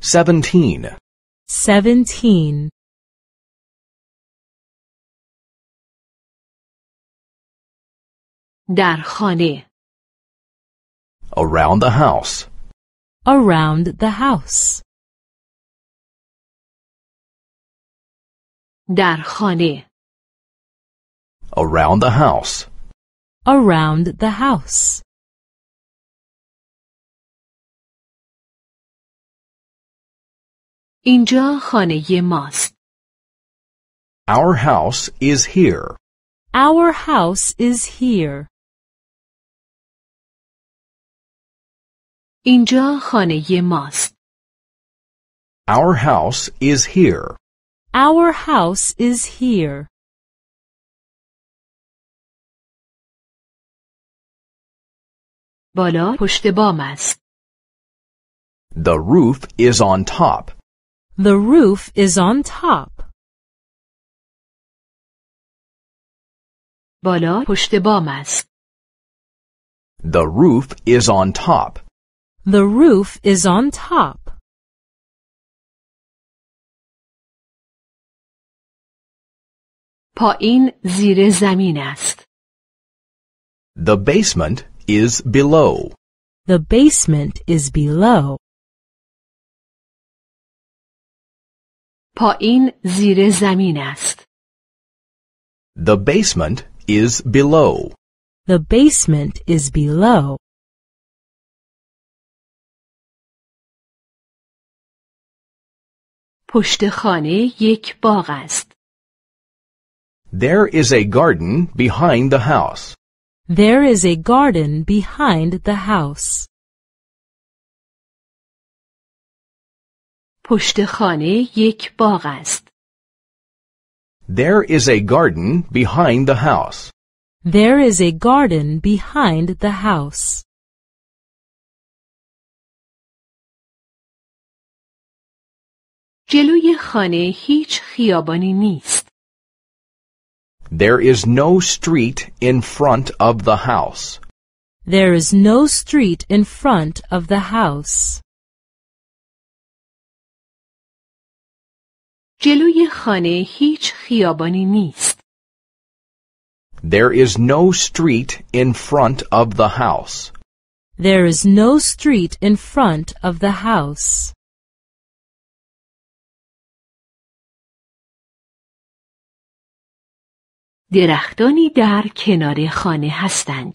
Seventeen. Seventeen. در خانه around the house, around the house, در خانه around the house, around the house, اینجا خانه ماست. Our house is here. Our house is here. اینجا خانه ماست. Our house is here. Our house is here. بالا پشت بام است. The roof is on top. The roof is on top. بالا پشت بام است. The roof is on top. The roof is on top. پایین زیر زمین است. The basement is below. The basement is below. پایین زیر زمین است. The basement is below. The basement is below. پشت خانه یک باغ است. There is a garden behind the house. There is a garden behind the house. پشت خانه یک باغ است. There is a garden behind the house. There is a garden behind the house. جلوی خانه هیچ خیابانی نیست. There is no street in front of the house. There is no street in front of the house. جلوی خانه هیچ خیابانی نیست. There is no street in front of the house. There is no street in front of the house. درختانی در کنار خانه هستند.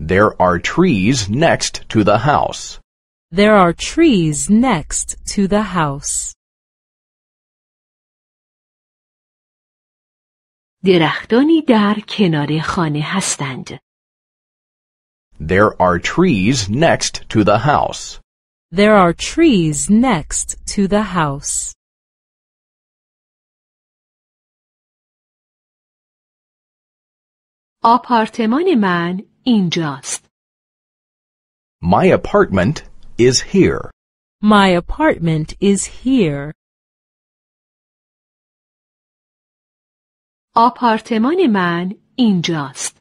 There are trees next to the house. There are trees next to the house. درختانی در کنار خانه هستند. There are trees next to the house. There are trees next to the house. آپارتمان من اینجاست. My apartment is here. My apartment is here. آپارتمان من اینجاست.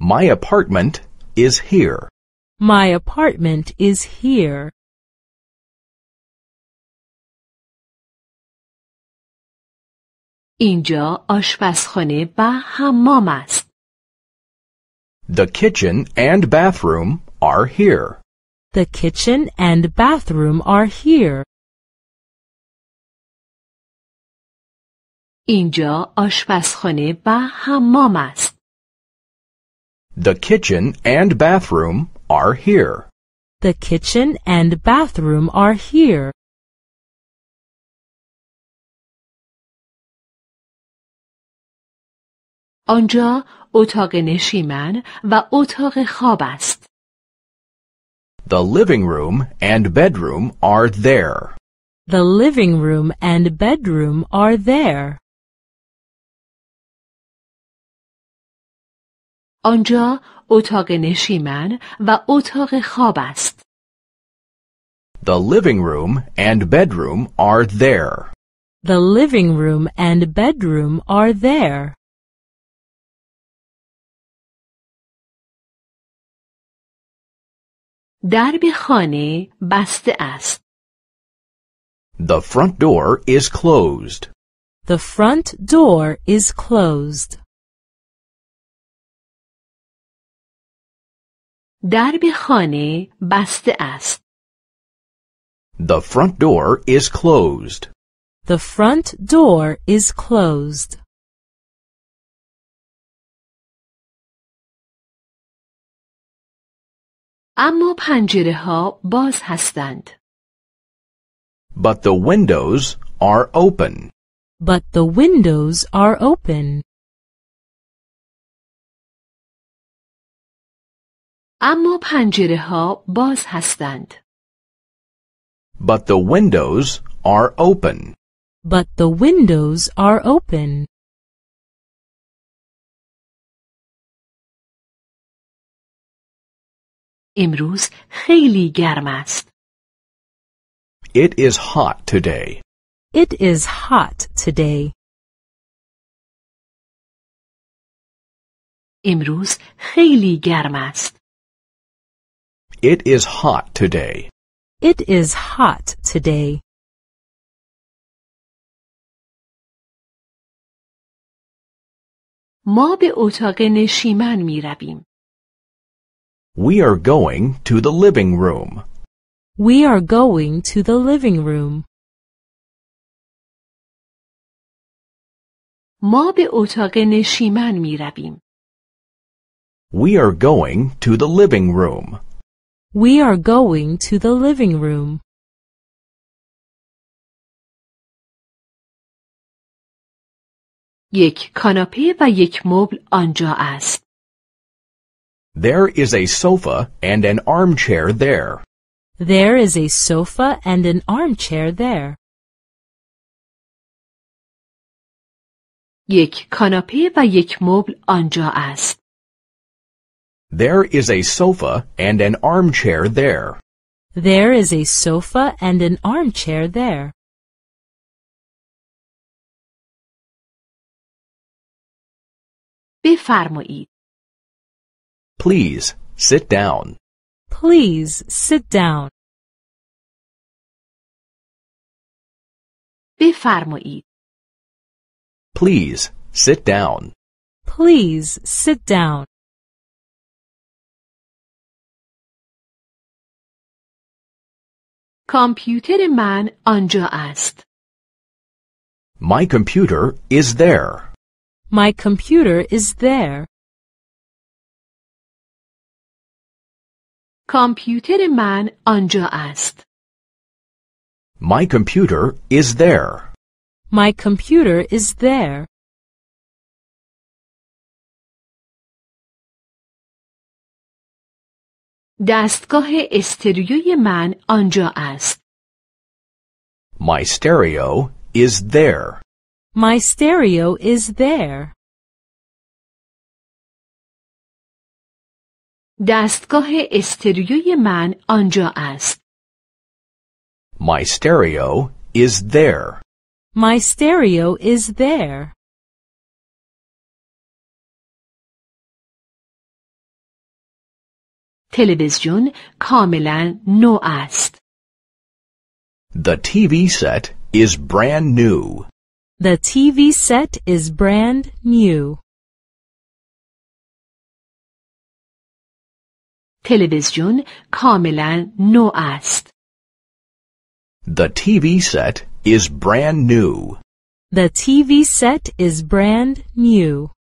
My apartment is here. My apartment is here. اینجا آشپزخانه و حمام است. The kitchen and bathroom are here. The kitchen and bathroom are here. اینجا آشپزخانه و حمام است. The kitchen and bathroom are here. The kitchen and bathroom are here. آنجا اتاق نشیمن و اتاق خواب است. The living room and bedroom are there. The living room and bedroom are there. آنجا اتاق نشیمن و اتاق خواب است. The living room and bedroom are there. The living room and bedroom are there. درب خانه بسته است. The front door is closed. The front door is closed. درب خانه بسته است. The front door is closed. The front door is closed. اما پنجره ها باز هستند. But the windows are open. But the windows are open. اما پنجره ها باز هستند. But the windows are open. But the windows are open. امروز خیلی گرم است. It is hot today. It is hot today. امروز خیلی گرم است. It is hot today. It is hot today. ما به اتاق نشیمن می رویم. We are going to the living room. We are going to the living room. ما به اتاق نشیمن می رویم. We are going to the living room. We are going to the living room. یک کاناپه و یک مبل آنجا است. There is a sofa and an armchair there. There is a sofa and an armchair there. یک کاناپه و یک مبل آنجا است. There is a sofa and an armchair there. There is a sofa and an armchair there. بفرمایید. Please sit down. Please sit down. بفرمایید. Please sit down. Please sit down. کامپیوتر من آنجا است. My computer is there. My computer is there. کامپیوتر من آنجا است. My computer is there. My computer is there. دستگاه استریوی من آنجا است. My stereo is there. My stereo is there. دستگاه استریوی من آنجا است. My stereo is there. My stereo is there. تلویزیون کاملا نو است. The TV set is brand new. The TV set is brand new. تلویزیون کاملا نو است. The TV set is brand new. The TV set is brand new.